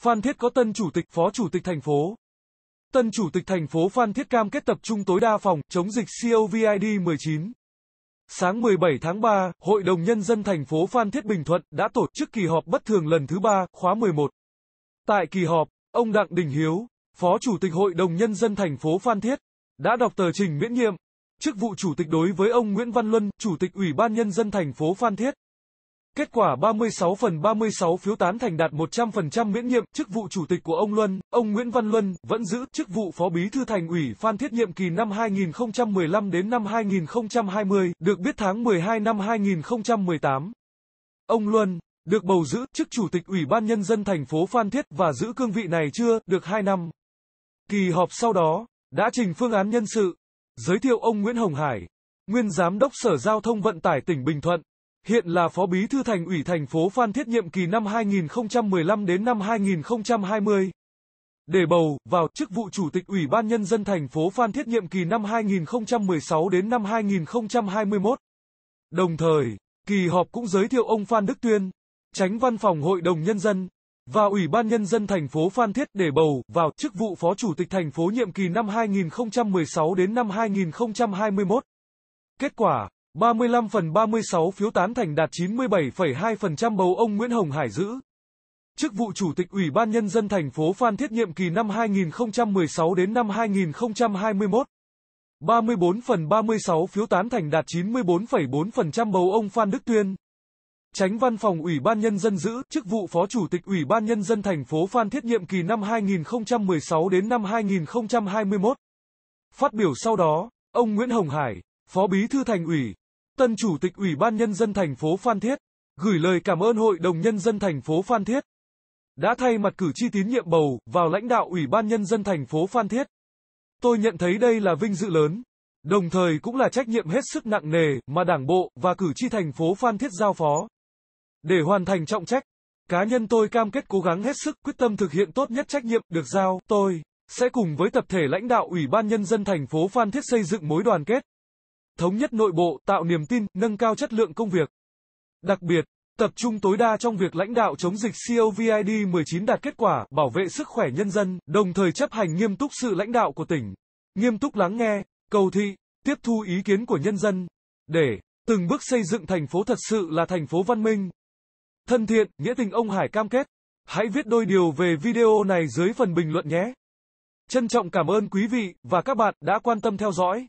Phan Thiết có tân chủ tịch, phó chủ tịch thành phố. Tân chủ tịch thành phố Phan Thiết cam kết tập trung tối đa phòng chống dịch COVID-19. Sáng 17 tháng 3, Hội đồng nhân dân thành phố Phan Thiết Bình Thuận đã tổ chức kỳ họp bất thường lần thứ 3, khóa 11. Tại kỳ họp, ông Đặng Đình Hiếu, Phó Chủ tịch Hội đồng nhân dân thành phố Phan Thiết, đã đọc tờ trình miễn nhiệm chức vụ chủ tịch đối với ông Nguyễn Văn Luân, Chủ tịch Ủy ban nhân dân thành phố Phan Thiết. Kết quả 36 phần 36 phiếu tán thành đạt 100% miễn nhiệm chức vụ chủ tịch của ông Luân, ông Nguyễn Văn Luân vẫn giữ chức vụ phó bí thư thành ủy Phan Thiết nhiệm kỳ năm 2015 đến năm 2020, được biết tháng 12 năm 2018. Ông Luân được bầu giữ chức chủ tịch Ủy ban nhân dân thành phố Phan Thiết và giữ cương vị này chưa được 2 năm. Kỳ họp sau đó đã trình phương án nhân sự, giới thiệu ông Nguyễn Hồng Hải, nguyên giám đốc Sở Giao thông Vận tải tỉnh Bình Thuận hiện là Phó Bí thư Thành ủy thành phố Phan Thiết nhiệm kỳ năm 2015 đến năm 2020. Để bầu vào chức vụ Chủ tịch Ủy ban nhân dân thành phố Phan Thiết nhiệm kỳ năm 2016 đến năm 2021. Đồng thời, kỳ họp cũng giới thiệu ông Phan Đức Tuyên, Tránh Văn phòng Hội đồng nhân dân và Ủy ban nhân dân thành phố Phan Thiết để bầu vào chức vụ Phó Chủ tịch thành phố nhiệm kỳ năm 2016 đến năm 2021. Kết quả 35 phần 36 phiếu tán thành đạt 97,2% bầu ông Nguyễn Hồng Hải giữ. Chức vụ Chủ tịch Ủy ban Nhân dân thành phố Phan Thiết nhiệm kỳ năm 2016 đến năm 2021. 34 phần 36 phiếu tán thành đạt 94,4% bầu ông Phan Đức Tuyên. Tránh văn phòng Ủy ban Nhân dân giữ chức vụ Phó Chủ tịch Ủy ban Nhân dân thành phố Phan Thiết nhiệm kỳ năm 2016 đến năm 2021. Phát biểu sau đó, ông Nguyễn Hồng Hải, Phó Bí thư Thành ủy, Tân Chủ tịch Ủy ban Nhân dân thành phố Phan Thiết, gửi lời cảm ơn Hội đồng Nhân dân thành phố Phan Thiết đã thay mặt cử tri tín nhiệm bầu vào lãnh đạo Ủy ban Nhân dân thành phố Phan Thiết. Tôi nhận thấy đây là vinh dự lớn, đồng thời cũng là trách nhiệm hết sức nặng nề mà Đảng bộ và cử tri thành phố Phan Thiết giao phó. Để hoàn thành trọng trách, cá nhân tôi cam kết cố gắng hết sức quyết tâm thực hiện tốt nhất trách nhiệm được giao, tôi sẽ cùng với tập thể lãnh đạo Ủy ban Nhân dân thành phố Phan Thiết xây dựng mối đoàn kết thống nhất nội bộ, tạo niềm tin, nâng cao chất lượng công việc. Đặc biệt, tập trung tối đa trong việc lãnh đạo chống dịch COVID-19 đạt kết quả, bảo vệ sức khỏe nhân dân, đồng thời chấp hành nghiêm túc sự lãnh đạo của tỉnh, nghiêm túc lắng nghe, cầu thị, tiếp thu ý kiến của nhân dân, để từng bước xây dựng thành phố thật sự là thành phố văn minh. Thân thiện, nghĩa tình ông Hải cam kết. Hãy viết đôi điều về video này dưới phần bình luận nhé. Trân trọng cảm ơn quý vị và các bạn đã quan tâm theo dõi.